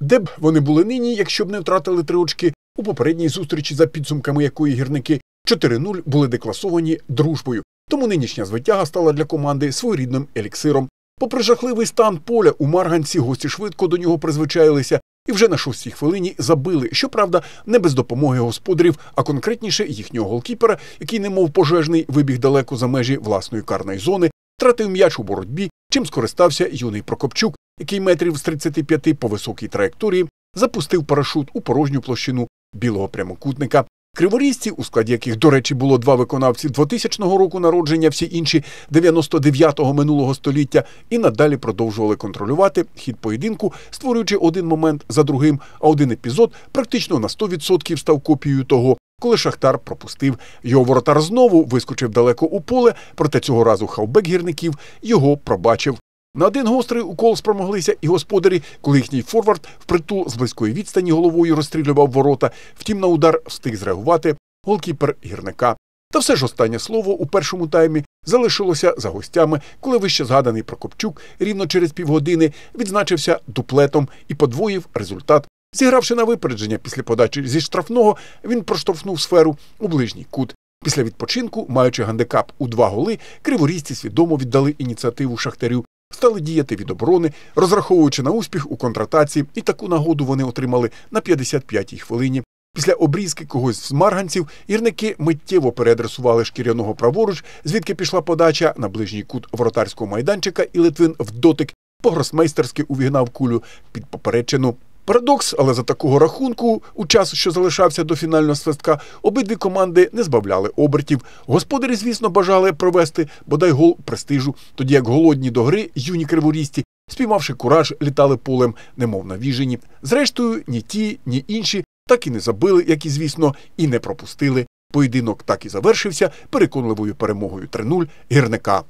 Де б вони були нині, якщо б не втратили три очки у попередній зустрічі, за підсумками якої гірники 4-0 були декласовані дружбою. Тому нинішня звитяга стала для команди своєрідним еліксиром. Попри жахливий стан поля у Марганці, гості швидко до нього призвичаїлися і вже на шостій хвилині забили, щоправда, не без допомоги господарів, а конкретніше їхнього голкіпера, який, немов пожежний, вибіг далеко за межі власної карної зони, тратив м'яч у боротьбі, чим скористався юний Прокопчук, який метрів з 35 по високій траєкторії запустив парашут у порожню площину білого прямокутника. Криворізці, у складі яких, до речі, було два виконавці 2000 року народження, всі інші 99-го минулого століття, і надалі продовжували контролювати хід поєдинку, створюючи один момент за другим. А один епізод практично на 100% став копією того, коли Шахтар пропустив його воротар знову, вискочив далеко у поле. Проте цього разу хавбек гірників його пробачив. На один гострий укол спромоглися і господарі, коли їхній форвард впритул з близької відстані головою розстрілював ворота. Втім, на удар встиг зреагувати голкіпер гірника. Та все ж останнє слово у першому таймі залишилося за гостями, коли вище згаданий Прокопчук рівно через півгодини відзначився дуплетом і подвоїв результат. Зігравши на випередження після подачі зі штрафного, він проштовхнув сферу у ближній кут. Після відпочинку, маючи гандикап у два голи, криворізці свідомо віддали ініціативу шахтарю стали діяти від оборони, розраховуючи на успіх у контратації, і таку нагоду вони отримали на 55-й хвилині. Після обрізки когось з марганців гірники миттєво переадресували шкіряного праворуч, звідки пішла подача на ближній кут воротарського майданчика, і Литвин в дотик погросмейстерськи увігнав кулю під поперечину Парадокс, але за такого рахунку, у час, що залишався до фінального свистка, обидві команди не збавляли обертів. Господарі, звісно, бажали провести бодай гол престижу, тоді як голодні до гри юні криворісті, спіймавши кураж, літали полем, немов навіжені. Зрештою, ні ті, ні інші так і не забили, як і звісно, і не пропустили. Поєдинок так і завершився переконливою перемогою 3-0 гірника.